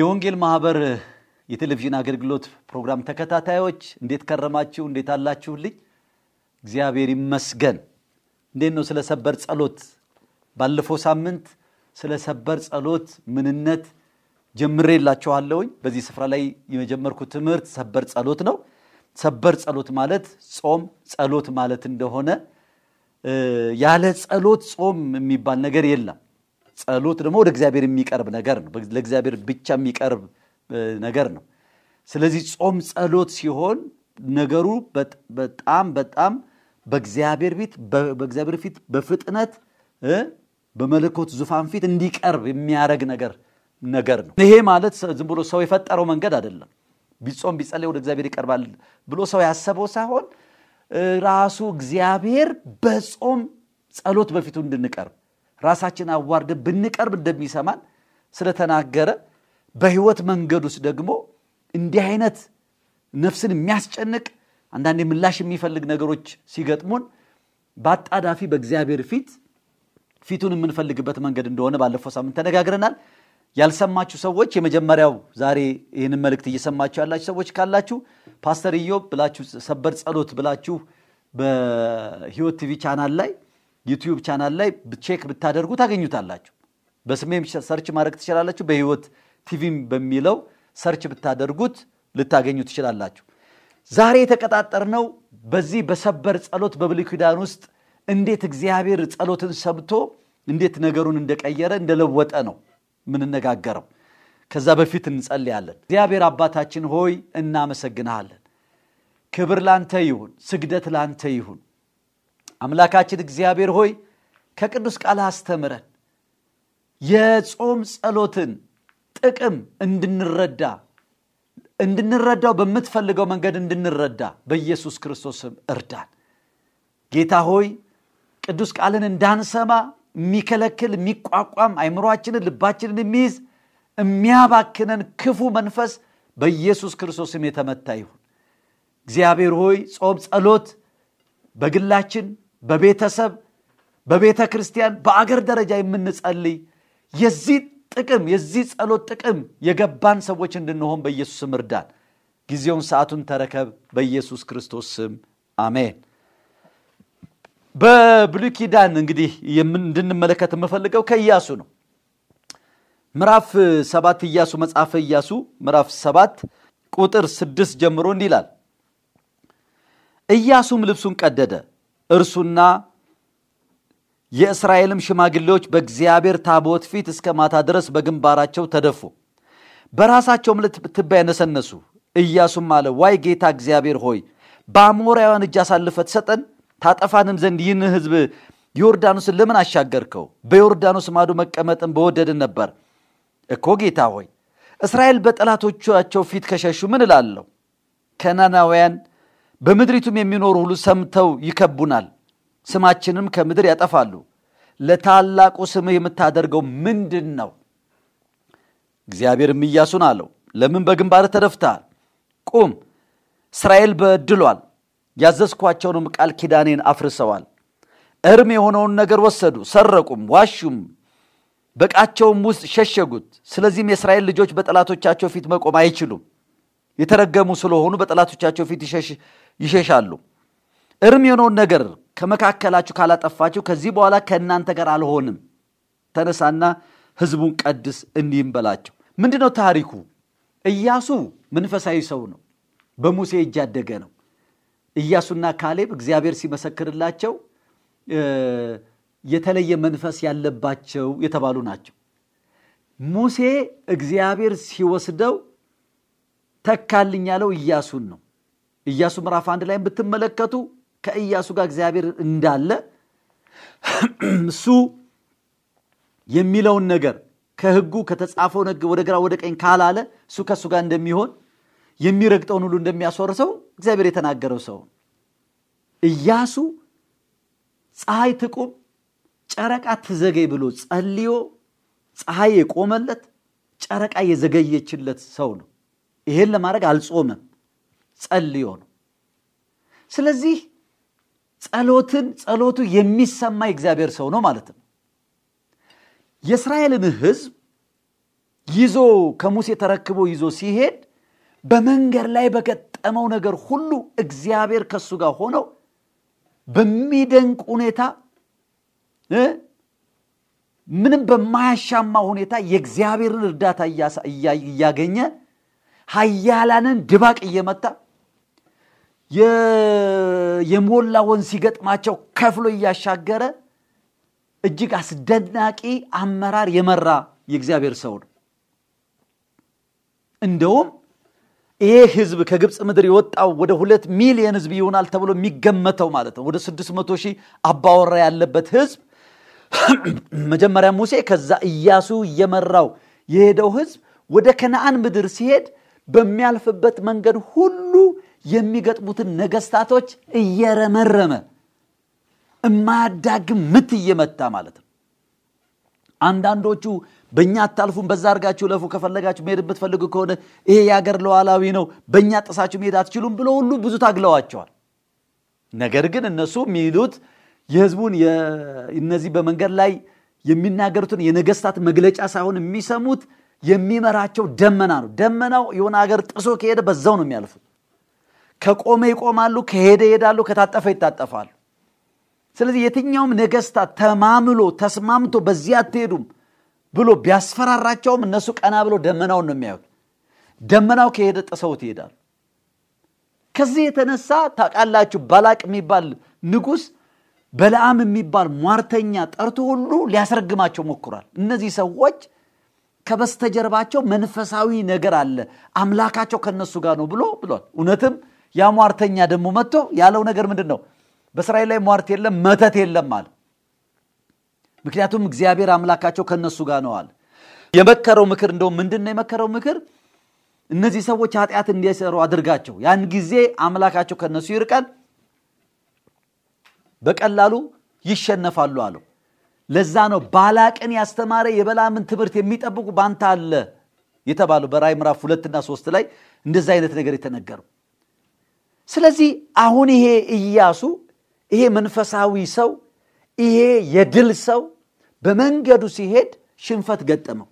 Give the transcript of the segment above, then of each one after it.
የወንጌል ማህበር የቴሌቪዥን አገልግሎት ፕሮግራም ተከታታዮች እንዴት ከረማችሁ? እንዴት አላችሁልኝ? እግዚአብሔር ይመስገን። እንዴት ነው ስለ ሰበር ጸሎት? ባለፈው ሳምንት ስለ ሰበር ጸሎት ምንነት ጀምሬላችኋለሁኝ። በዚህ ስፍራ ላይ የጀመርኩት ትምህርት ሰበር ጸሎት ነው። ሰበር ጸሎት ማለት ጾም ጸሎት ማለት እንደሆነ ያለ ጸሎት ጾም የሚባል ነገር የለም። ጸሎት ደግሞ ወደ እግዚአብሔር የሚቀርብ ነገር ነው። ለእግዚአብሔር ብቻ የሚቀርብ ነገር ነው። ስለዚህ ጾም ጸሎት ሲሆን ነገሩ በጣም በጣም በእግዚአብሔር ፊት በእግዚአብሔር ፊት በፍጥነት በመለኮት ዙፋን ፊት እንዲቀርብ የሚያደረግ ነገር ነገር ነው። ይሄ ማለት ዝም ብሎ ሰው የፈጠረው መንገድ አይደለም። ቢጾም ቢጸለይ ወደ እግዚአብሔር ይቀርባል ብሎ ሰው ያሰበው ሳይሆን ራሱ እግዚአብሔር በጾም ጸሎት በፊቱ እንድንቀርብ ራሳችን አዋርደ ብንቀርብ እንደሚሰማን ስለተናገረ በህይወት መንገድ ውስጥ ደግሞ እንዲህ አይነት ነፍስን የሚያስጨንቅ አንዳንድ ምላሽ የሚፈልግ ነገሮች ሲገጥሙን በአጣዳፊ በእግዚአብሔር ፊት ፊቱን የምንፈልግበት መንገድ እንደሆነ ባለፈው ሳምንት ተነጋግረናል። ያልሰማችሁ ሰዎች የመጀመሪያው ዛሬ ይህንን መልእክት እየሰማችሁ ያላችሁ ሰዎች ካላችሁ ፓስተር ኢዮብ ብላችሁ ሰበር ጸሎት ብላችሁ በህይወት ቲቪ ቻናል ላይ ዩቲዩብ ቻናል ላይ ቼክ ብታደርጉ ታገኙታላችሁ። በስሜም ሰርች ማድረግ ትችላላችሁ። በህይወት ቲቪም በሚለው ሰርች ብታደርጉት ልታገኙ ትችላላችሁ። ዛሬ የተቀጣጠርነው በዚህ በሰበር ጸሎት በብሉይ ኪዳን ውስጥ እንዴት እግዚአብሔር ጸሎትን ሰምቶ እንዴት ነገሩን እንደቀየረ እንደለወጠ ነው የምንነጋገረው። ከዛ በፊት እንጸልያለን። እግዚአብሔር አባታችን ሆይ እናመሰግንሃለን። ክብር ላንተ ይሁን፣ ስግደት ላንተ ይሁን። አምላካችን እግዚአብሔር ሆይ ከቅዱስ ቃል አስተምረን የጾም ጸሎትን ጥቅም እንድንረዳ እንድንረዳው በምትፈልገው መንገድ እንድንረዳ በኢየሱስ ክርስቶስም እርዳን ጌታ ሆይ ቅዱስ ቃልን እንዳንሰማ የሚከለክል የሚቋቋም አይምሯችንን ልባችንን የሚይዝ የሚያባክነን ክፉ መንፈስ በኢየሱስ ክርስቶስም የተመታ ይሁን እግዚአብሔር ሆይ ጾም ጸሎት በግላችን በቤተሰብ በቤተ ክርስቲያን በአገር ደረጃ የምንጸልይ የዚህ ጥቅም የዚህ ጸሎት ጥቅም የገባን ሰዎች እንድንሆን በኢየሱስም እርዳን። ጊዜውን ሰዓቱን ተረከብ በኢየሱስ ክርስቶስ ስም አሜን። በብሉይ ኪዳን እንግዲህ እንድንመለከት የምፈልገው ከኢያሱ ነው። ምዕራፍ ሰባት እያሱ መጽሐፈ እያሱ ምዕራፍ ሰባት ቁጥር ስድስት ጀምሮ እንዲህ ይላል። ልብሱን ቀደደ፣ እርሱና የእስራኤልም ሽማግሌዎች በእግዚአብሔር ታቦት ፊት እስከ ማታ ድረስ በግንባራቸው ተደፉ። በራሳቸውም ልትባ ያነሰነሱ። እያሱም አለ፣ ዋይ ጌታ እግዚአብሔር ሆይ በአሞራውያን እጅ አሳልፈ ትሰጠን ታጠፋንም ዘንድ ይህን ህዝብ ዮርዳኖስን ለምን አሻገርከው? በዮርዳኖስ ማዶ መቀመጥን በወደድን ነበር። እኮ ጌታ ሆይ እስራኤል በጠላቶቻቸው ፊት ከሸሹ ምን እላለሁ? ከናናውያን በምድሪቱም የሚኖሩ ሁሉ ሰምተው ይከቡናል፣ ስማችንም ከምድር ያጠፋሉ። ለታላቁ ስምህ የምታደርገው ምንድን ነው? እግዚአብሔርም ኢያሱን አለው፣ ለምን በግንባር ተደፍተሃል? ቁም፣ እስራኤል በድሏል፣ ያዘዝኳቸውንም ቃል ኪዳኔን አፍርሰዋል። እርም የሆነውን ነገር ወሰዱ፣ ሰረቁም፣ ዋሹም፣ በቃቸውም ውስጥ ሸሸጉት። ስለዚህም የእስራኤል ልጆች በጠላቶቻቸው ፊት መቆም አይችሉም። የተረገሙ ስለሆኑ በጠላቶቻቸው ፊት ይሸሻሉ። እርም የሆነውን ነገር ከመካከላችሁ ካላጠፋችሁ ከዚህ በኋላ ከእናንተ ጋር አልሆንም፣ ተነሳና ህዝቡን ቀድስ፣ እንዲህም በላቸው። ምንድን ነው ታሪኩ? ኢያሱ መንፈሳዊ ሰው ነው። በሙሴ እጅ ያደገ ነው። ኢያሱና ካሌብ እግዚአብሔር ሲመሰክርላቸው የተለየ መንፈስ ያለባቸው የተባሉ ናቸው። ሙሴ እግዚአብሔር ሲወስደው ተካልኝ ያለው ኢያሱን ነው። ኢያሱ ምዕራፍ አንድ ላይ ብትመለከቱ ከኢያሱ ጋር እግዚአብሔር እንዳለ እሱ የሚለውን ነገር ከህጉ ከተጻፈው ነግ ወደ ግራ ወደ ቀኝ ካላለ እሱ ከእሱ ጋር እንደሚሆን የሚረግጠውን ሁሉ እንደሚያስወርሰው እግዚአብሔር የተናገረው ሰው እያሱ ፀሐይ ትቁም ጨረቃ ትዘገይ ብሎ ጸልዮ ፀሐይ የቆመለት ጨረቃ የዘገየችለት ሰው ነው። ይሄን ለማድረግ አልጾመም። ጸልዮ ነው። ስለዚህ ጸሎትን ጸሎቱ የሚሰማ እግዚአብሔር ሰው ነው ማለት ነው። የእስራኤልን ህዝብ ይዞ ከሙሴ ተረክቦ ይዞ ሲሄድ በመንገድ ላይ በገጠመው ነገር ሁሉ እግዚአብሔር ከሱ ጋር ሆነው በሚደንቅ ሁኔታ ምንም በማያሻማ ሁኔታ የእግዚአብሔርን እርዳታ እያገኘ ሀያላንን ድባቅ እየመታ የሞላ ወንዝ ሲገጥማቸው ከፍሎ እያሻገረ እጅግ አስደናቂ አመራር የመራ የእግዚአብሔር ሰው ነው። እንደውም ይሄ ህዝብ ከግብፅ ምድር የወጣው ወደ ሁለት ሚሊየን ህዝብ ይሆናል ተብሎ የሚገመተው ማለት ነው። ወደ ስድስት መቶ ሺህ አባወራ ያለበት ህዝብ መጀመሪያ ሙሴ ከዛ እያሱ እየመራው የሄደው ህዝብ ወደ ከነአን ምድር ሲሄድ በሚያልፍበት መንገድ ሁሉ የሚገጥሙትን ነገስታቶች እየረመረመ እማያዳግም ምት እየመታ ማለት ነው። አንዳንዶቹ በእኛ አታልፉም፣ በዛ አድርጋችሁ ለፉ፣ ከፈለጋችሁ መሄድ የምትፈልጉ ከሆነ ይሄ የሀገር ለዋላዊ ነው፣ በእኛ ጥሳችሁ መሄድ አትችሉም ብሎ ሁሉ ብዙ ታግለዋቸዋል። ነገር ግን እነሱ የሚሉት የህዝቡን እነዚህ በመንገድ ላይ የሚናገሩትን የነገስታት መግለጫ ሳይሆን የሚሰሙት የሚመራቸው ደመና ነው። ደመናው የሆነ ሀገር ጥሶ ከሄደ በዛው ነው የሚያልፉት። ከቆመ ይቆማሉ፣ ከሄደ ይሄዳሉ፣ ከታጠፈ ይታጠፋሉ። ስለዚህ የትኛውም ነገስታት ተማምሎ ተስማምቶ በዚህ አትሄዱም ብሎ ቢያስፈራራቸውም እነሱ ቀና ብሎ ደመናውን ነው የሚያዩት። ደመናው ከሄደ ጥሰውት ይሄዳሉ። ከዚህ የተነሳ ታቃላችሁ በላቅ የሚባል ንጉስ በለአም የሚባል ሟርተኛ ጠርቶ ሁሉ ሊያስረግማቸው ሞክሯል። እነዚህ ሰዎች ከበስተጀርባቸው መንፈሳዊ ነገር አለ፣ አምላካቸው ከነሱ ጋር ነው ብሎ ብሏል። እውነትም ያ ሟርተኛ ደግሞ መጥቶ ያለው ነገር ምንድን ነው? በእስራኤል ላይ ሟርት የለም መተት የለም አለ። ምክንያቱም እግዚአብሔር አምላካቸው ከነሱ ጋር ነው አለ። የመከረው ምክር እንደውም ምንድን ነው የመከረው ምክር? እነዚህ ሰዎች ኃጢአት እንዲሰሩ አድርጋቸው። ያን ጊዜ አምላካቸው ከነሱ ይርቃል፣ በቀላሉ ይሸነፋሉ አለው። ለዛ ነው ባላቅን ያስተማረ የበላምን ትምህርት የሚጠብቁ ባንታ አለ የተባሉ በራይ ምራፍ ሁለትና ሶስት ላይ እንደዛ አይነት ነገር የተነገረው። ስለዚህ አሁን ይሄ እያሱ ይሄ መንፈሳዊ ሰው ይሄ የድል ሰው በመንገዱ ሲሄድ ሽንፈት ገጠመው።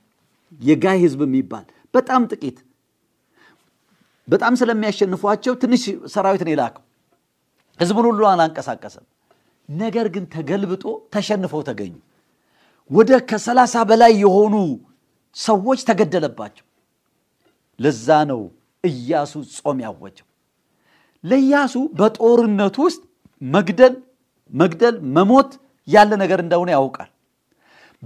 የጋይ ህዝብ የሚባል በጣም ጥቂት በጣም ስለሚያሸንፏቸው ትንሽ ሰራዊት ነው የላከው። ህዝቡን ሁሉ አላንቀሳቀሰም። ነገር ግን ተገልብጦ ተሸንፈው ተገኙ። ወደ ከሰላሳ በላይ የሆኑ ሰዎች ተገደለባቸው። ለዛ ነው እያሱ ጾም ያወጀው። ለያሱ በጦርነቱ ውስጥ መግደል መግደል መሞት ያለ ነገር እንደሆነ ያውቃል።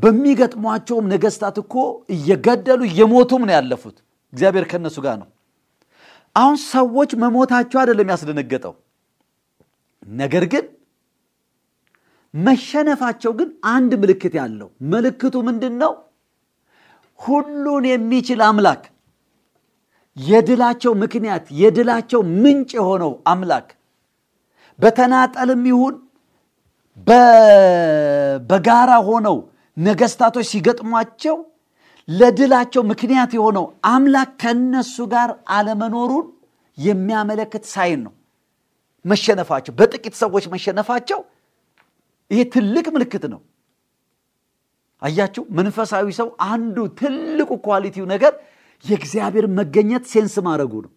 በሚገጥሟቸውም ነገስታት እኮ እየገደሉ እየሞቱም ነው ያለፉት። እግዚአብሔር ከነሱ ጋር ነው። አሁን ሰዎች መሞታቸው አይደለም ያስደነገጠው፣ ነገር ግን መሸነፋቸው ግን አንድ ምልክት ያለው። ምልክቱ ምንድን ነው? ሁሉን የሚችል አምላክ የድላቸው ምክንያት የድላቸው ምንጭ የሆነው አምላክ በተናጠልም ይሁን በጋራ ሆነው ነገስታቶች ሲገጥሟቸው ለድላቸው ምክንያት የሆነው አምላክ ከነሱ ጋር አለመኖሩን የሚያመለክት ሳይን ነው። መሸነፋቸው፣ በጥቂት ሰዎች መሸነፋቸው ይሄ ትልቅ ምልክት ነው። አያችሁ፣ መንፈሳዊ ሰው አንዱ ትልቁ ኳሊቲው ነገር የእግዚአብሔር መገኘት ሴንስ ማድረጉ ነው።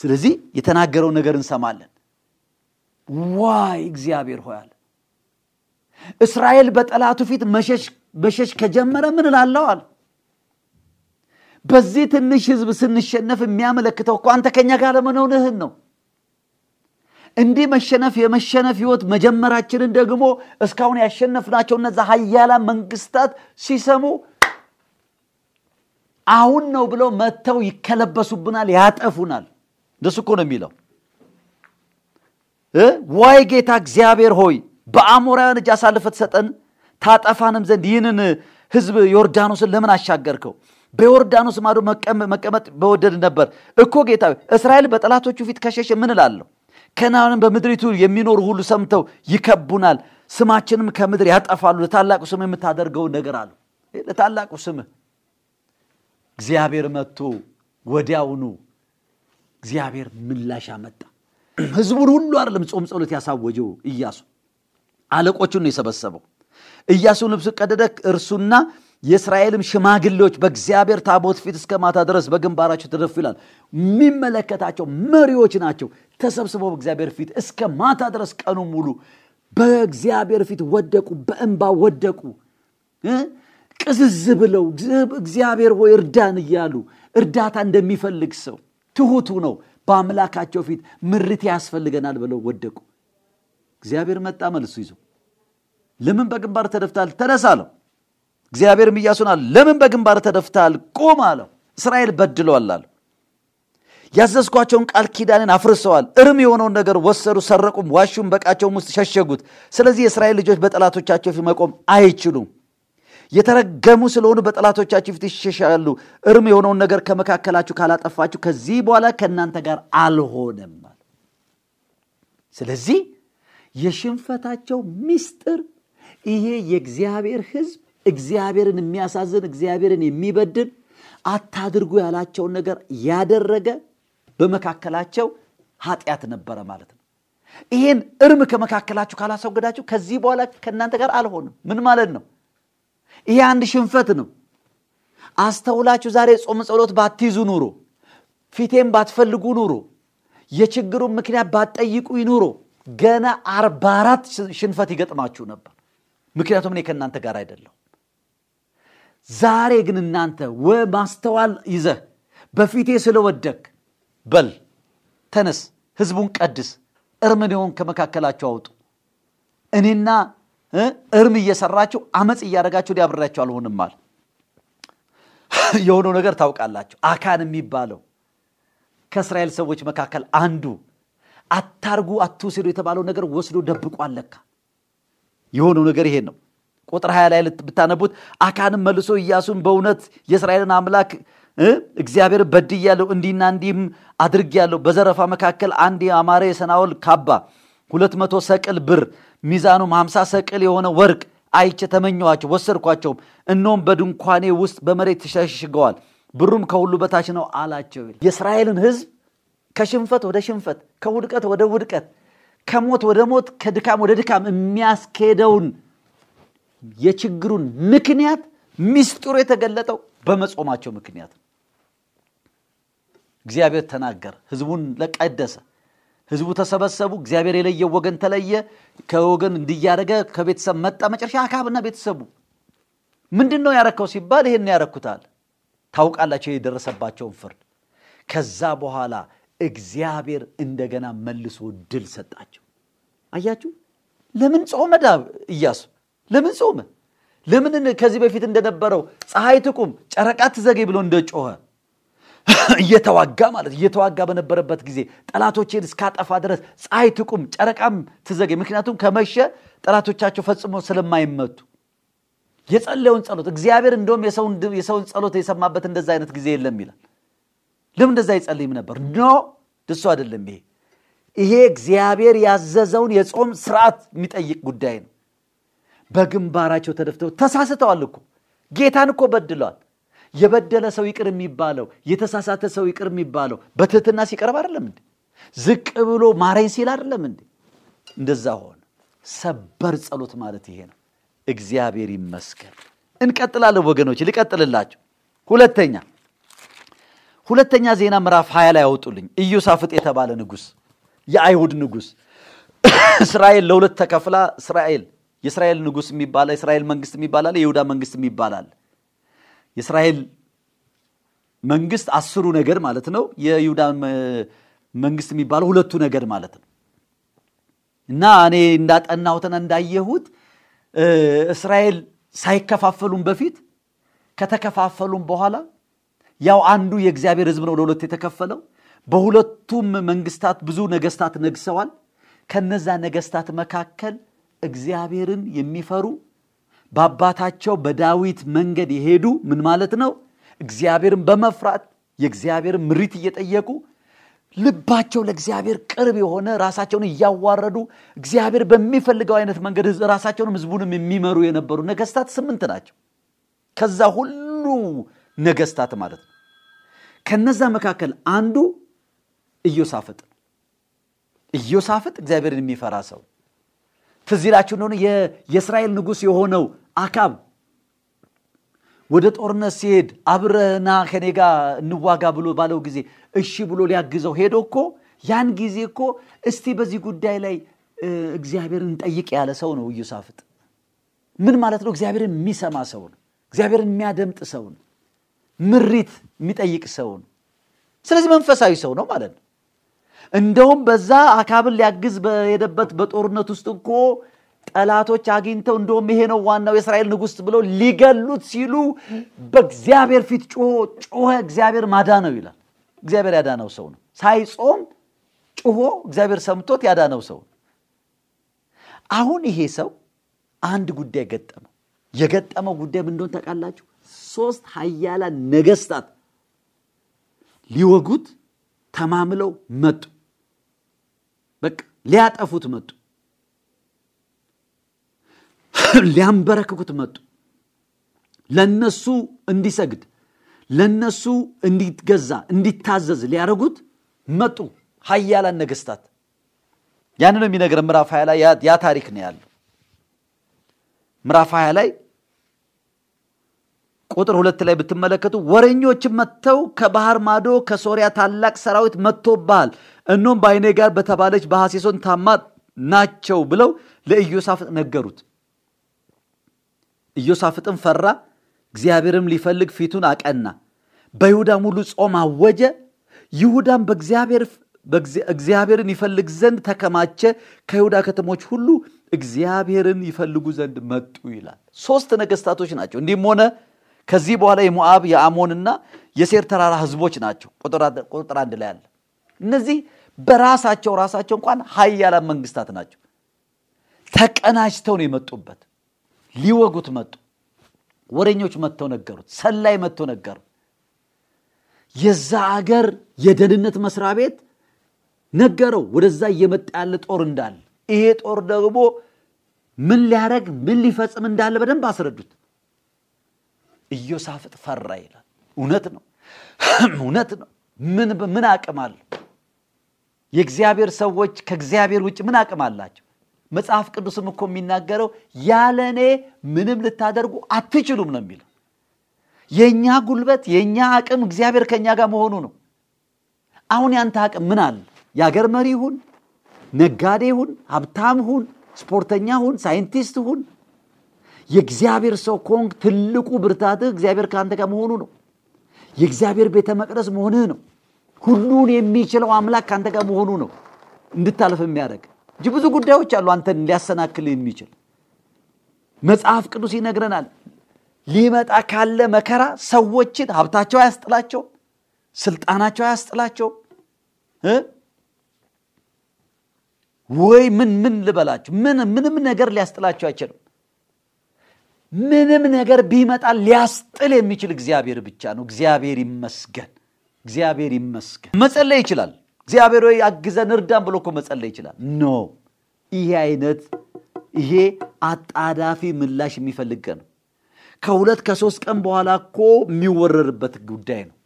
ስለዚህ የተናገረው ነገር እንሰማለን። ዋይ እግዚአብሔር ሆያል እስራኤል በጠላቱ ፊት መሸሽ ከጀመረ ምን ላለዋል በዚህ ትንሽ ህዝብ ስንሸነፍ የሚያመለክተው እኮ አንተ ከኛ ጋር ለመነውንህን ነው። እንዲህ መሸነፍ የመሸነፍ ህይወት መጀመራችንን ደግሞ እስካሁን ያሸነፍናቸው እነዛ ሀያላ መንግስታት ሲሰሙ አሁን ነው ብለው መጥተው ይከለበሱብናል፣ ያጠፉናል። ደስ እኮ ነው የሚለው። ዋይ ጌታ እግዚአብሔር ሆይ በአሞራውያን እጅ አሳልፈ ትሰጠን ታጠፋንም ዘንድ ይህንን ህዝብ ዮርዳኖስን ለምን አሻገርከው? በዮርዳኖስ ማዶ መቀመጥ በወደድ ነበር እኮ ጌታ። እስራኤል በጠላቶቹ ፊት ከሸሸ ምን ላለሁ ከናንም በምድሪቱ የሚኖሩ ሁሉ ሰምተው ይከቡናል፣ ስማችንም ከምድር ያጠፋሉ። ለታላቁ ስም የምታደርገውን ነገር አሉ። ለታላቁ ስምህ እግዚአብሔር መጥቶ ወዲያውኑ እግዚአብሔር ምላሽ አመጣ። ህዝቡን ሁሉ አይደለም ጾም ጸሎት ያሳወጀው እያሱ አለቆቹን ነው የሰበሰበው። እያሱ ልብስ ቀደደ፣ እርሱና የእስራኤልም ሽማግሌዎች በእግዚአብሔር ታቦት ፊት እስከ ማታ ድረስ በግንባራቸው ተደፉ ይላል። የሚመለከታቸው መሪዎች ናቸው ተሰብስበው በእግዚአብሔር ፊት እስከ ማታ ድረስ ቀኑ ሙሉ በእግዚአብሔር ፊት ወደቁ፣ በእንባ ወደቁ። ቅዝዝ ብለው እግዚአብሔር ሆይ እርዳን እያሉ እርዳታ እንደሚፈልግ ሰው ትሁቱ ነው በአምላካቸው ፊት ምርት ያስፈልገናል ብለው ወደቁ እግዚአብሔር መጣ መልሱ ይዞ ለምን በግንባር ተደፍታል ተነስ አለው እግዚአብሔር ኢያሱን አለ ለምን በግንባር ተደፍታል ቁም አለው እስራኤል በድሏል አለ ያዘዝኳቸውን ቃል ኪዳንን አፍርሰዋል እርም የሆነውን ነገር ወሰዱ ሰረቁም ዋሹም በቃቸውም ውስጥ ሸሸጉት ስለዚህ የእስራኤል ልጆች በጠላቶቻቸው ፊት መቆም አይችሉም የተረገሙ ስለሆኑ በጠላቶቻችሁ ፊት ይሸሻሉ። እርም የሆነውን ነገር ከመካከላችሁ ካላጠፋችሁ ከዚህ በኋላ ከእናንተ ጋር አልሆነም ስለዚህ የሽንፈታቸው ምስጢር ይሄ የእግዚአብሔር ህዝብ እግዚአብሔርን የሚያሳዝን እግዚአብሔርን የሚበድል አታድርጉ ያላቸውን ነገር ያደረገ በመካከላቸው ኃጢአት ነበረ ማለት ነው። ይሄን እርም ከመካከላችሁ ካላስወገዳችሁ ከዚህ በኋላ ከእናንተ ጋር አልሆንም። ምን ማለት ነው? ይሄ አንድ ሽንፈት ነው። አስተውላችሁ ዛሬ ጾም ጸሎት ባትይዙ ኑሮ፣ ፊቴም ባትፈልጉ ኑሮ፣ የችግሩን ምክንያት ባትጠይቁ ኑሮ ገና አርባ አራት ሽንፈት ይገጥማችሁ ነበር። ምክንያቱም እኔ ከእናንተ ጋር አይደለሁ። ዛሬ ግን እናንተ ማስተዋል ይዘህ በፊቴ ስለወደክ በል ተነስ፣ ህዝቡን ቀድስ፣ እርምንውን ከመካከላቸው አውጡ። እኔና እርም እየሰራችሁ አመፅ እያደረጋችሁ ሊያብራችሁ አልሆንም አለ። የሆነው ነገር ታውቃላችሁ። አካን የሚባለው ከእስራኤል ሰዎች መካከል አንዱ አታርጉ አትውሰዱ የተባለው ነገር ወስዶ ደብቋል። ለካ የሆነው ነገር ይሄን ነው። ቁጥር ሀያ ላይ ብታነቡት አካንም መልሶ ኢያሱን በእውነት የእስራኤልን አምላክ እግዚአብሔር በድያለሁ፣ እንዲህና እንዲህም አድርጌያለሁ። በዘረፋ መካከል አንድ የአማረ የሰናወል ካባ ሁለት መቶ ሰቅል ብር ሚዛኑም ሀምሳ ሰቅል የሆነ ወርቅ አይቼ ተመኘኋቸው፣ ወሰድኳቸውም። እነሆም በድንኳኔ ውስጥ በመሬት ተሸሽገዋል፣ ብሩም ከሁሉ በታች ነው አላቸው። የእስራኤልን ህዝብ ከሽንፈት ወደ ሽንፈት፣ ከውድቀት ወደ ውድቀት፣ ከሞት ወደ ሞት፣ ከድካም ወደ ድካም የሚያስኬደውን የችግሩን ምክንያት ሚስጢሩ የተገለጠው በመጾማቸው ምክንያት እግዚአብሔር ተናገር፣ ህዝቡን ለቀደሰ። ህዝቡ ተሰበሰቡ። እግዚአብሔር የለየው ወገን ተለየ። ከወገን እንዲያደረገ ከቤተሰብ መጣ። መጨረሻ አካብና ቤተሰቡ ምንድን ነው ያረከው ሲባል ይሄን ያረኩታል። ታውቃላቸው የደረሰባቸውን ፍርድ። ከዛ በኋላ እግዚአብሔር እንደገና መልሶ ድል ሰጣቸው። አያችሁ፣ ለምን ጾመ እያሱ? ለምን ጾመ? ለምን ከዚህ በፊት እንደነበረው ፀሐይ ትቁም ጨረቃ ትዘጌ ብሎ እንደጮኸ እየተዋጋ ማለት እየተዋጋ በነበረበት ጊዜ ጠላቶቼን እስካጠፋ ድረስ ፀሐይ ትቁም፣ ጨረቃም ትዘገ ምክንያቱም ከመሸ ጠላቶቻቸው ፈጽሞ ስለማይመቱ የጸለየውን ጸሎት እግዚአብሔር እንደውም የሰውን ጸሎት የሰማበት እንደዛ አይነት ጊዜ የለም ይላል። ለምን እንደዛ ይጸልይም ነበር? ኖ ድሱ አይደለም። ይሄ ይሄ እግዚአብሔር ያዘዘውን የጾም ስርዓት የሚጠይቅ ጉዳይ ነው። በግንባራቸው ተደፍተው ተሳስተዋል እኮ ጌታን እኮ በድለዋል። የበደለ ሰው ይቅር የሚባለው የተሳሳተ ሰው ይቅር የሚባለው በትህትና ሲቀርብ አይደለም እንዴ? ዝቅ ብሎ ማረኝ ሲል አይደለም እንዴ? እንደዛ ሆነ። ሰበር ጸሎት ማለት ይሄ ነው። እግዚአብሔር ይመስገን። እንቀጥላለን ወገኖች፣ ልቀጥልላቸው ሁለተኛ ሁለተኛ ዜና ምዕራፍ ሀያ ላይ ያወጡልኝ ኢዮሳፍጥ የተባለ ንጉስ የአይሁድ ንጉስ እስራኤል ለሁለት ተከፍላ እስራኤል የእስራኤል ንጉስ የሚባል እስራኤል መንግስት የሚባል የይሁዳ መንግስት የሚባላል የእስራኤል መንግስት አስሩ ነገር ማለት ነው። የይሁዳ መንግስት የሚባለው ሁለቱ ነገር ማለት ነው። እና እኔ እንዳጠናሁትና እንዳየሁት እስራኤል ሳይከፋፈሉም በፊት ከተከፋፈሉም በኋላ ያው አንዱ የእግዚአብሔር ሕዝብ ነው ለሁለት የተከፈለው። በሁለቱም መንግስታት ብዙ ነገስታት ነግሰዋል። ከነዛ ነገስታት መካከል እግዚአብሔርን የሚፈሩ በአባታቸው በዳዊት መንገድ የሄዱ ምን ማለት ነው? እግዚአብሔርን በመፍራት የእግዚአብሔርን ምሪት እየጠየቁ ልባቸው ለእግዚአብሔር ቅርብ የሆነ ራሳቸውን እያዋረዱ እግዚአብሔር በሚፈልገው አይነት መንገድ ራሳቸውንም ህዝቡንም የሚመሩ የነበሩ ነገስታት ስምንት ናቸው። ከዛ ሁሉ ነገስታት ማለት ነው። ከነዛ መካከል አንዱ ኢዮሳፍጥ ኢዮሳፍጥ እግዚአብሔርን የሚፈራ ሰው ትዚላችሁ እንደሆነ የእስራኤል ንጉሥ የሆነው አካብ ወደ ጦርነት ሲሄድ አብረና ከኔ ጋር እንዋጋ ብሎ ባለው ጊዜ እሺ ብሎ ሊያግዘው ሄዶ እኮ ያን ጊዜ እኮ እስቲ በዚህ ጉዳይ ላይ እግዚአብሔርን ጠይቅ ያለ ሰው ነው እዩሳፍጥ ምን ማለት ነው? እግዚአብሔርን የሚሰማ ሰው ነው። እግዚአብሔርን የሚያደምጥ ሰው ነው። ምሪት የሚጠይቅ ሰው ነው። ስለዚህ መንፈሳዊ ሰው ነው ማለት ነው። እንደውም በዛ አካብን ሊያግዝ በሄደበት በጦርነት ውስጥ እኮ ጠላቶች አግኝተው እንደውም ይሄ ነው ዋናው የእስራኤል ንጉስ ብለው ሊገሉት ሲሉ በእግዚአብሔር ፊት ጮሆ ጮኸ እግዚአብሔር ማዳ ነው ይላል እግዚአብሔር ያዳነው ሰው ነው ሳይጾም ጩሆ እግዚአብሔር ሰምቶት ያዳነው ሰው ነው አሁን ይሄ ሰው አንድ ጉዳይ ገጠመው የገጠመው ጉዳይ ምንደሆን ታውቃላችሁ ሶስት ሀያላ ነገስታት ሊወጉት ተማምለው መጡ በቃ ሊያጠፉት መጡ ሊያንበረክኩት መጡ። ለነሱ እንዲሰግድ፣ ለነሱ እንዲገዛ፣ እንዲታዘዝ ሊያደረጉት መጡ ሀያላን ነገስታት። ያን ነው የሚነግረን ምራፍ ሀያ ላይ ያ ታሪክ ነው ያለው። ምራፍ ሀያ ላይ ቁጥር ሁለት ላይ ብትመለከቱ ወረኞች መጥተው ከባህር ማዶ ከሶሪያ ታላቅ ሰራዊት መጥቶብሃል፣ እኖም በአይኔ ጋር በተባለች በሐሴሶን ታማ ናቸው ብለው ለኢዮሳፍጥ ነገሩት። ኢዮሳፍጥም ፈራ፣ እግዚአብሔርም ሊፈልግ ፊቱን አቀና። በይሁዳም ሁሉ ጾም አወጀ። ይሁዳም እግዚአብሔርን ይፈልግ ዘንድ ተከማቸ፣ ከይሁዳ ከተሞች ሁሉ እግዚአብሔርን ይፈልጉ ዘንድ መጡ ይላል። ሶስት ነገስታቶች ናቸው። እንዲህም ሆነ ከዚህ በኋላ የሞዓብ የአሞንና የሴር ተራራ ህዝቦች ናቸው። ቁጥር አንድ ላይ አለ። እነዚህ በራሳቸው ራሳቸው እንኳን ሀያላን መንግስታት ናቸው። ተቀናጅተው ነው የመጡበት ሊወጉት መጡ። ወሬኞች መጥተው ነገሩት። ሰላይ መጥተው ነገሩ። የዛ አገር የደህንነት መስሪያ ቤት ነገረው ወደዛ እየመጣ ያለ ጦር እንዳለ፣ ይሄ ጦር ደግሞ ምን ሊያደረግ ምን ሊፈጽም እንዳለ በደንብ አስረዱት። ኢዮሳፍጥ ፈራ ይላል። እውነት ነው፣ እውነት ነው። ምን ምን አቅም አለ የእግዚአብሔር ሰዎች ከእግዚአብሔር ውጭ ምን አቅም አላቸው? መጽሐፍ ቅዱስም እኮ የሚናገረው ያለ እኔ ምንም ልታደርጉ አትችሉም ነው የሚለው። የእኛ ጉልበት የእኛ አቅም እግዚአብሔር ከእኛ ጋር መሆኑ ነው። አሁን ያንተ አቅም ምን አለ? የአገር መሪ ሁን፣ ነጋዴ ሁን፣ ሀብታም ሁን፣ ስፖርተኛ ሁን፣ ሳይንቲስት ሁን፣ የእግዚአብሔር ሰው ኮንግ ትልቁ ብርታትህ እግዚአብሔር ከአንተ ጋር መሆኑ ነው። የእግዚአብሔር ቤተ መቅደስ መሆንህ ነው። ሁሉን የሚችለው አምላክ ከአንተ ጋር መሆኑ ነው እንድታልፍ የሚያደርግ እንጂ ብዙ ጉዳዮች አሉ አንተን ሊያሰናክል የሚችል መጽሐፍ ቅዱስ ይነግረናል። ሊመጣ ካለ መከራ ሰዎችን ሀብታቸው አያስጥላቸው፣ ስልጣናቸው አያስጥላቸው ወይ ምን ምን ልበላቸው ምን ምንም ነገር ሊያስጥላቸው አይችልም። ምንም ነገር ቢመጣ ሊያስጥል የሚችል እግዚአብሔር ብቻ ነው። እግዚአብሔር ይመስገን፣ እግዚአብሔር ይመስገን። መጸለይ ይችላል። እግዚአብሔር ሆይ አግዘን እርዳን ብሎ እኮ መጸለይ ይችላል። ኖ ይሄ አይነት ይሄ አጣዳፊ ምላሽ የሚፈልገ ነው። ከሁለት ከሶስት ቀን በኋላ እኮ የሚወረርበት ጉዳይ ነው።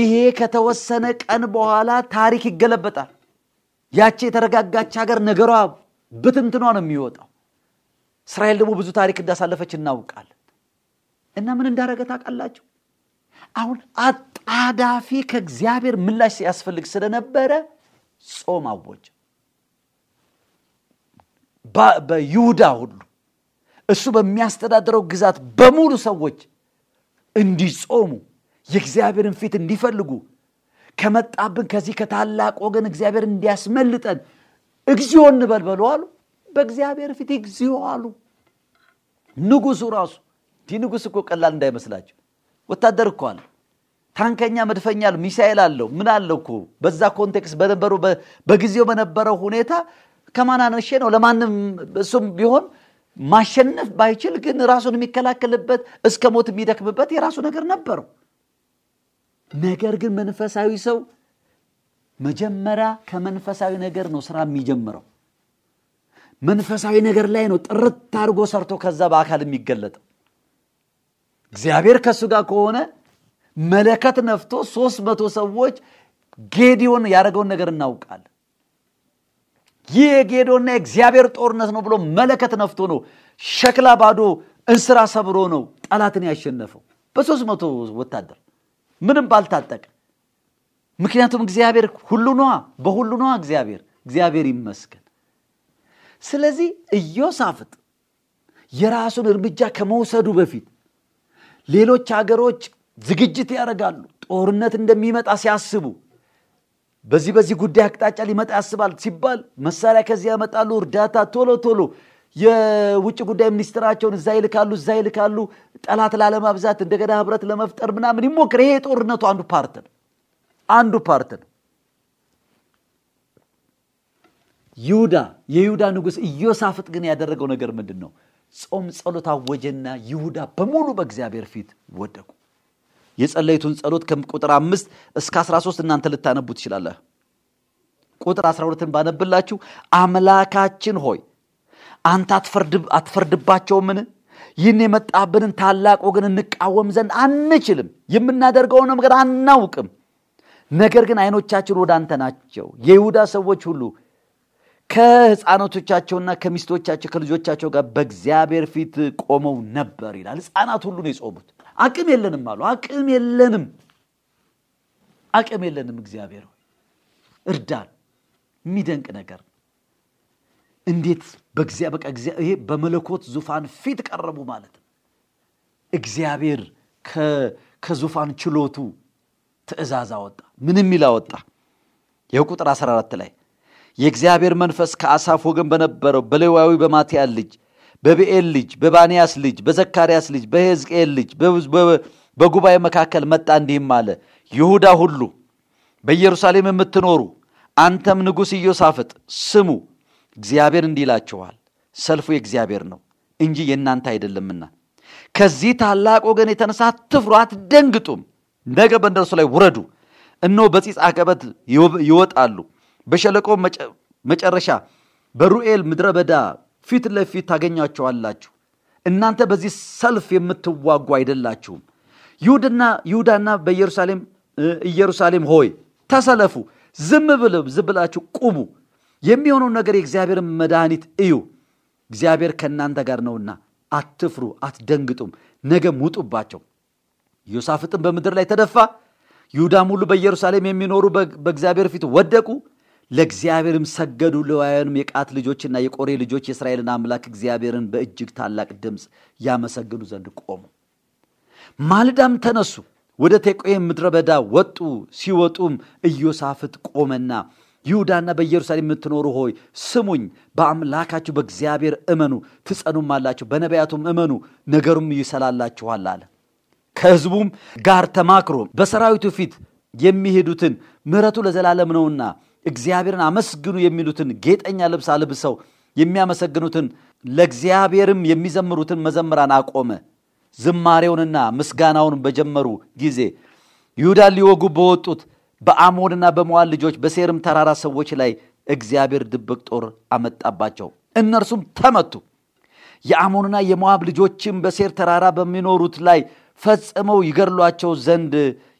ይሄ ከተወሰነ ቀን በኋላ ታሪክ ይገለበጣል። ያቺ የተረጋጋች ሀገር ነገሯ ብትንትኗ ነው የሚወጣው። እስራኤል ደግሞ ብዙ ታሪክ እንዳሳለፈች እናውቃለን። እና ምን እንዳረገ ታውቃላችሁ? አሁን አት አዳፊ ከእግዚአብሔር ምላሽ ሲያስፈልግ ስለነበረ ጾም አወጀ። በይሁዳ ሁሉ እሱ በሚያስተዳድረው ግዛት በሙሉ ሰዎች እንዲጾሙ የእግዚአብሔርን ፊት እንዲፈልጉ ከመጣብን ከዚህ ከታላቅ ወገን እግዚአብሔር እንዲያስመልጠን እግዚኦ እንበልበሉ አሉ። በእግዚአብሔር ፊት እግዚኦ አሉ። ንጉሱ ራሱ ዲ ንጉስ እኮ ቀላል እንዳይመስላቸው ወታደር እኮ አለ ታንከኛ መድፈኛል ሚሳኤል አለው ምን አለው እኮ በዛ ኮንቴክስት በነበሩ በጊዜው በነበረው ሁኔታ ከማናነሼ ነው ለማንም እሱም ቢሆን ማሸነፍ ባይችል ግን ራሱን የሚከላከልበት እስከ ሞት የሚደክምበት የራሱ ነገር ነበረው ነገር ግን መንፈሳዊ ሰው መጀመሪያ ከመንፈሳዊ ነገር ነው ስራ የሚጀምረው መንፈሳዊ ነገር ላይ ነው ጥርት አድርጎ ሰርቶ ከዛ በአካል የሚገለጠው እግዚአብሔር ከእሱ ጋር ከሆነ መለከት ነፍቶ ሶስት መቶ ሰዎች ጌዲዮን ያደረገውን ነገር እናውቃለን። ይህ የጌዲዮንና የእግዚአብሔር ጦርነት ነው ብሎ መለከት ነፍቶ ነው። ሸክላ ባዶ እንስራ ሰብሮ ነው ጠላትን ያሸነፈው በሶስት መቶ ወታደር ምንም ባልታጠቀ። ምክንያቱም እግዚአብሔር ሁሉ ነዋ፣ በሁሉ ነዋ እግዚአብሔር። እግዚአብሔር ይመስገን። ስለዚህ ኢዮሳፍጥ የራሱን እርምጃ ከመውሰዱ በፊት ሌሎች ሀገሮች ዝግጅት ያደርጋሉ። ጦርነት እንደሚመጣ ሲያስቡ በዚህ በዚህ ጉዳይ አቅጣጫ ሊመጣ ያስባል ሲባል መሳሪያ ከዚህ ያመጣሉ፣ እርዳታ ቶሎ ቶሎ የውጭ ጉዳይ ሚኒስትራቸውን እዛ ይልካሉ፣ እዛ ይልካሉ። ጠላት ላለማብዛት እንደገና ህብረት ለመፍጠር ምናምን ይሞክር። ይሄ የጦርነቱ አንዱ ፓርት ነው፣ አንዱ ፓርት ነው። ይሁዳ የይሁዳ ንጉሥ ኢዮሳፍጥ ግን ያደረገው ነገር ምንድን ነው? ጾም ጸሎት አወጀና ይሁዳ በሙሉ በእግዚአብሔር ፊት ወደቁ። የጸለይቱን ጸሎት ከቁጥር አምስት እስከ 13 እናንተ ልታነቡ ትችላለህ። ቁጥር 12ን ባነብላችሁ አምላካችን ሆይ አንተ አትፈርድባቸውምን? ይህን የመጣብንን ታላቅ ወገን እንቃወም ዘንድ አንችልም፣ የምናደርገውን ነገር አናውቅም። ነገር ግን አይኖቻችን ወደ አንተ ናቸው። የይሁዳ ሰዎች ሁሉ ከህፃናቶቻቸውና ከሚስቶቻቸው ከልጆቻቸው ጋር በእግዚአብሔር ፊት ቆመው ነበር ይላል። ህፃናት ሁሉ ነው የጾሙት። አቅም የለንም አሉ። አቅም የለንም፣ አቅም የለንም። እግዚአብሔር እርዳን። የሚደንቅ ነገር እንዴት ይሄ በመለኮት ዙፋን ፊት ቀረቡ ማለት ነው። እግዚአብሔር ከዙፋን ችሎቱ ትእዛዝ አወጣ። ምንም ይላወጣ የቁጥር 14 ላይ የእግዚአብሔር መንፈስ ከአሳፍ ወገን በነበረው በሌዋዊ በማትያል ልጅ በብኤል ልጅ በባንያስ ልጅ በዘካርያስ ልጅ በሕዝቅኤል ልጅ በጉባኤ መካከል መጣ እንዲህም አለ ይሁዳ ሁሉ በኢየሩሳሌም የምትኖሩ አንተም ንጉሥ ኢዮሳፍጥ ስሙ እግዚአብሔር እንዲህ ይላችኋል ሰልፉ የእግዚአብሔር ነው እንጂ የእናንተ አይደለምና ከዚህ ታላቅ ወገን የተነሳ አትፍሩ አትደንግጡም ነገ በእነርሱ ላይ ውረዱ እነሆ በፂጽ አቀበት ይወጣሉ በሸለቆ መጨረሻ በሩኤል ምድረ በዳ ፊት ለፊት ታገኛቸዋላችሁ። እናንተ በዚህ ሰልፍ የምትዋጉ አይደላችሁም። ይሁድና ይሁዳና በኢየሩሳሌም ኢየሩሳሌም ሆይ ተሰለፉ፣ ዝም ብል ዝብላችሁ ቁሙ፣ የሚሆነው ነገር የእግዚአብሔርን መድኃኒት እዩ፣ እግዚአብሔር ከእናንተ ጋር ነውና አትፍሩ፣ አትደንግጡም፣ ነገ ሙጡባቸው ዮሳፍጥን በምድር ላይ ተደፋ፣ ይሁዳም ሁሉ በኢየሩሳሌም የሚኖሩ በእግዚአብሔር ፊት ወደቁ። ለእግዚአብሔርም ሰገዱ። ሌዋውያንም የቃት ልጆችና የቆሬ ልጆች የእስራኤልን አምላክ እግዚአብሔርን በእጅግ ታላቅ ድምፅ ያመሰግኑ ዘንድ ቆሙ። ማልዳም ተነሱ፣ ወደ ቴቆዬም ምድረ በዳ ወጡ። ሲወጡም ኢዮሳፍጥ ቆመና ይሁዳና በኢየሩሳሌም የምትኖሩ ሆይ ስሙኝ፣ በአምላካችሁ በእግዚአብሔር እመኑ፣ ትጸኑም አላችሁ፣ በነቢያቱም እመኑ፣ ነገሩም ይሰላላችኋል አለ። ከሕዝቡም ጋር ተማክሮ በሰራዊቱ ፊት የሚሄዱትን ምሕረቱ ለዘላለም ነውና እግዚአብሔርን አመስግኑ የሚሉትን ጌጠኛ ልብስ አልብሰው የሚያመሰግኑትን ለእግዚአብሔርም የሚዘምሩትን መዘምራን አቆመ። ዝማሬውንና ምስጋናውን በጀመሩ ጊዜ ይሁዳ ሊወጉ በወጡት በአሞንና በመዋል ልጆች በሴርም ተራራ ሰዎች ላይ እግዚአብሔር ድብቅ ጦር አመጣባቸው፣ እነርሱም ተመቱ። የአሞንና የሞዓብ ልጆችም በሴር ተራራ በሚኖሩት ላይ ፈጽመው ይገድሏቸው ዘንድ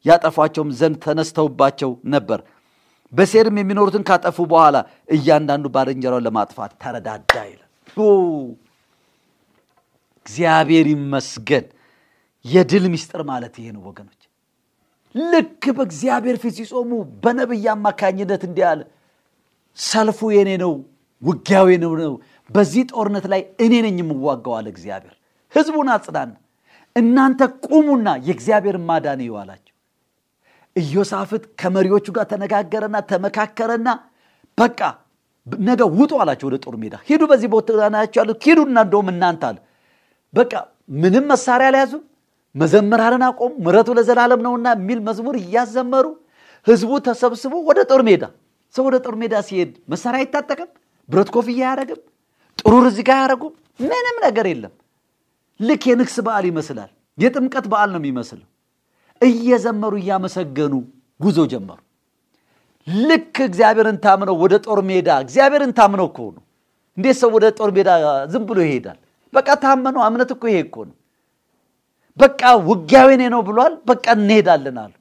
ያጠፏቸውም ዘንድ ተነስተውባቸው ነበር። በሴርም የሚኖሩትን ካጠፉ በኋላ እያንዳንዱ ባልንጀራውን ለማጥፋት ተረዳዳ ይላል። እግዚአብሔር ይመስገን። የድል ምስጢር ማለት ይሄ ነው ወገኖች። ልክ በእግዚአብሔር ፊት ሲጾሙ በነብይ አማካኝነት እንዲህ አለ፣ ሰልፉ የኔ ነው፣ ውጊያው የኔ ነው፣ በዚህ ጦርነት ላይ እኔ ነኝ የምዋጋው አለ እግዚአብሔር። ህዝቡን አጽናና፣ እናንተ ቁሙና የእግዚአብሔር ማዳን ይዋላቸው ኢዮሳፍት ከመሪዎቹ ጋር ተነጋገረና ተመካከረና በቃ ነገ ውጡ አላቸው ወደ ጦር ሜዳ ሂዱ በዚህ ቦታ ናቸው ያሉት ሂዱና እንደውም እናንተ አለ በቃ ምንም መሳሪያ አልያዙም መዘምራንን አቆሙ ምረቱ ለዘላለም ነውና የሚል መዝሙር እያዘመሩ ህዝቡ ተሰብስቦ ወደ ጦር ሜዳ ሰው ወደ ጦር ሜዳ ሲሄድ መሳሪያ አይታጠቅም ብረት ኮፍያ አያደረግም ጥሩር እዚህ ጋር አያደረጉም ምንም ነገር የለም ልክ የንግስ በዓል ይመስላል የጥምቀት በዓል ነው የሚመስለው እየዘመሩ እያመሰገኑ ጉዞ ጀመሩ። ልክ እግዚአብሔርን ታምነው ወደ ጦር ሜዳ እግዚአብሔርን ታምነው እኮ ነው። እንዴት ሰው ወደ ጦር ሜዳ ዝም ብሎ ይሄዳል? በቃ ታመነው። እምነት እኮ ይሄ እኮ ነው። በቃ ውጊያዊ እኔ ነው ብሏል። በቃ እንሄዳለን አሉ።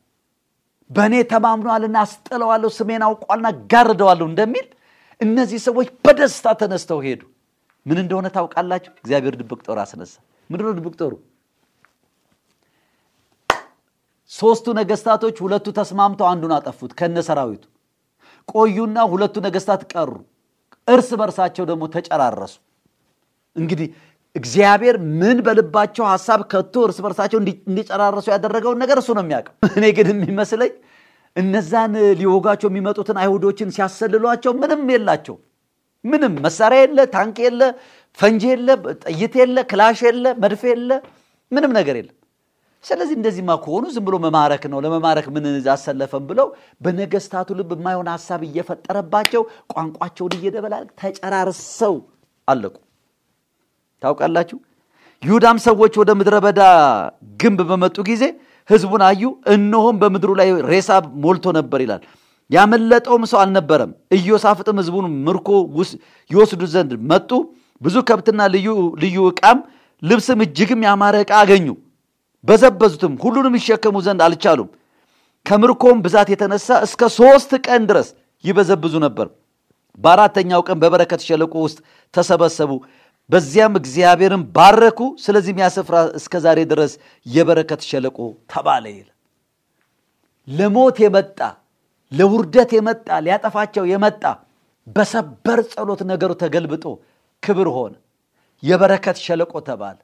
በእኔ ተማምኗልና አስጥለዋለሁ፣ ስሜን አውቋልና ጋርደዋለሁ እንደሚል እነዚህ ሰዎች በደስታ ተነስተው ሄዱ። ምን እንደሆነ ታውቃላችሁ? እግዚአብሔር ድብቅ ጦር አስነሳ። ምንድነው ድብቅ ጦሩ? ሶስቱ ነገስታቶች ሁለቱ ተስማምተው አንዱን አጠፉት ከነ ሰራዊቱ። ቆዩና ሁለቱ ነገስታት ቀሩ፣ እርስ በርሳቸው ደግሞ ተጨራረሱ። እንግዲህ እግዚአብሔር ምን በልባቸው ሀሳብ ከቶ እርስ በርሳቸው እንዲጨራረሱ ያደረገውን ነገር እሱ ነው የሚያውቀው። እኔ ግን የሚመስለኝ እነዛን ሊወጋቸው የሚመጡትን አይሁዶችን ሲያሰልሏቸው ምንም የላቸው ምንም መሳሪያ የለ፣ ታንክ የለ፣ ፈንጂ የለ፣ ጥይት የለ፣ ክላሽ የለ፣ መድፍ የለ፣ ምንም ነገር የለም። ስለዚህ እንደዚህማ ከሆኑ ዝም ብሎ መማረክ ነው፣ ለመማረክ ምን አሰለፈም ብለው በነገስታቱ ልብ የማይሆን ሀሳብ እየፈጠረባቸው ቋንቋቸውን እየደበላል ተጨራርሰው አለቁ። ታውቃላችሁ፣ ይሁዳም ሰዎች ወደ ምድረ በዳ ግንብ በመጡ ጊዜ ህዝቡን አዩ፣ እነሆም በምድሩ ላይ ሬሳ ሞልቶ ነበር ይላል። ያመለጠውም ሰው አልነበረም። እዮሳፍጥም ህዝቡን ምርኮ ይወስዱ ዘንድ መጡ። ብዙ ከብትና ልዩ ልዩ ዕቃም ልብስም እጅግም ያማረ ዕቃ አገኙ። በዘበዙትም ሁሉንም ይሸከሙ ዘንድ አልቻሉም። ከምርኮም ብዛት የተነሳ እስከ ሶስት ቀን ድረስ ይበዘብዙ ነበር። በአራተኛው ቀን በበረከት ሸለቆ ውስጥ ተሰበሰቡ። በዚያም እግዚአብሔርን ባረኩ። ስለዚህም ያስፍራ እስከ ዛሬ ድረስ የበረከት ሸለቆ ተባለ ይል ለሞት የመጣ ለውርደት የመጣ ሊያጠፋቸው የመጣ በሰበር ጸሎት ነገሩ ተገልብጦ ክብር ሆነ። የበረከት ሸለቆ ተባለ።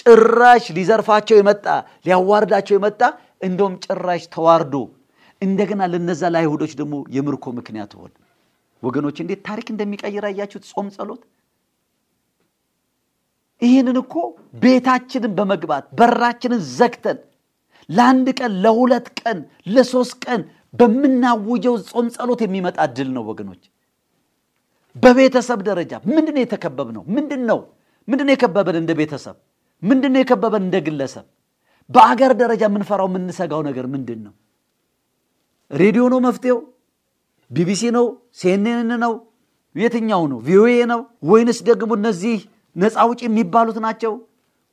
ጭራሽ ሊዘርፋቸው የመጣ ሊያዋርዳቸው የመጣ እንደውም ጭራሽ ተዋርዶ እንደገና ለነዛ ለአይሁዶች ደግሞ የምርኮ ምክንያት ሆነ። ወገኖች እንዴት ታሪክ እንደሚቀይር አያችሁት? ጾም፣ ጸሎት ይህንን እኮ ቤታችንን በመግባት በራችንን ዘግተን ለአንድ ቀን ለሁለት ቀን ለሶስት ቀን በምናውጀው ጾም ጸሎት የሚመጣ ድል ነው ወገኖች። በቤተሰብ ደረጃ ምንድን የተከበብ ነው? ምንድን ነው ምንድን የከበበን እንደ ቤተሰብ ምንድን ነው የከበበን እንደ ግለሰብ? በአገር ደረጃ የምንፈራው የምንሰጋው ነገር ምንድን ነው? ሬዲዮ ነው መፍትሄው? ቢቢሲ ነው? ሲኤንኤን ነው? የትኛው ነው? ቪኦኤ ነው? ወይንስ ደግሞ እነዚህ ነፃ ውጪ የሚባሉት ናቸው?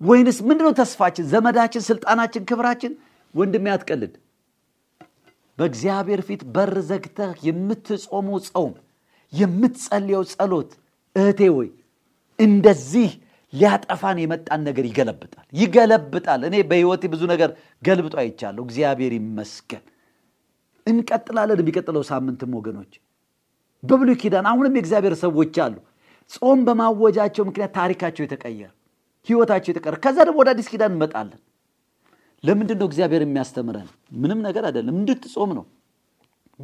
ወይንስ ምንድነው ተስፋችን? ዘመዳችን፣ ስልጣናችን፣ ክብራችን? ወንድም ያትቀልድ በእግዚአብሔር ፊት በር ዘግተህ የምትጾመው ጾም፣ የምትጸልየው ጸሎት እህቴ ወይ እንደዚህ ሊያጠፋን የመጣን ነገር ይገለብጣል ይገለብጣል። እኔ በህይወቴ ብዙ ነገር ገልብጦ አይቻለሁ። እግዚአብሔር ይመስገን። እንቀጥላለን። የሚቀጥለው ሳምንትም ወገኖች በብሉ ኪዳን አሁንም የእግዚአብሔር ሰዎች አሉ። ጾም በማወጃቸው ምክንያት ታሪካቸው የተቀየረ ህይወታቸው የተቀረ። ከዛ ደግሞ ወደ አዲስ ኪዳን እንመጣለን። ለምንድን ነው እግዚአብሔር የሚያስተምረን? ምንም ነገር አይደለም፣ እንድትጾም ነው።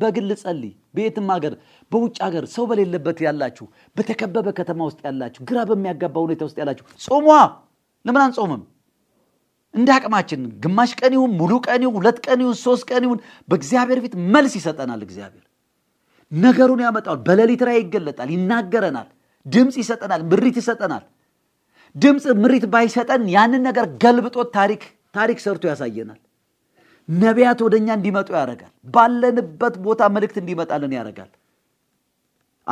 በግል ጸልይ። በየትም ሀገር፣ በውጭ ሀገር ሰው በሌለበት ያላችሁ፣ በተከበበ ከተማ ውስጥ ያላችሁ፣ ግራ በሚያጋባ ሁኔታ ውስጥ ያላችሁ ጾሟ ለምን አንጾምም? እንደ አቅማችን ግማሽ ቀን ይሁን ሙሉ ቀን ይሁን ሁለት ቀን ይሁን ሶስት ቀን ይሁን በእግዚአብሔር ፊት መልስ ይሰጠናል። እግዚአብሔር ነገሩን ያመጣል። በሌሊት ራእይ ይገለጣል፣ ይናገረናል፣ ድምፅ ይሰጠናል፣ ምሪት ይሰጠናል። ድምፅ ምሪት ባይሰጠን ያንን ነገር ገልብጦት ታሪክ ታሪክ ሰርቶ ያሳየናል። ነቢያት ወደ እኛ እንዲመጡ ያደርጋል። ባለንበት ቦታ መልእክት እንዲመጣልን ያደርጋል።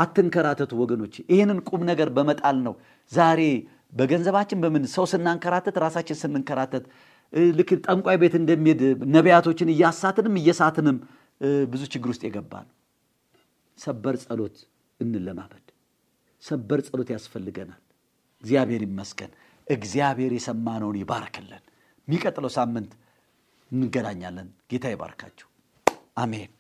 አትንከራተቱ ወገኖች። ይህንን ቁም ነገር በመጣል ነው ዛሬ በገንዘባችን በምን ሰው ስናንከራተት ራሳችን ስንንከራተት ልክ ጠንቋይ ቤት እንደሚሄድ ነቢያቶችን እያሳትንም እየሳትንም ብዙ ችግር ውስጥ የገባ ነው። ሰበር ጸሎት እንለማመድ። ሰበር ጸሎት ያስፈልገናል። እግዚአብሔር ይመስገን። እግዚአብሔር የሰማነውን ይባርክልን። የሚቀጥለው ሳምንት እንገናኛለን። ጌታ ይባርካችሁ። አሜን።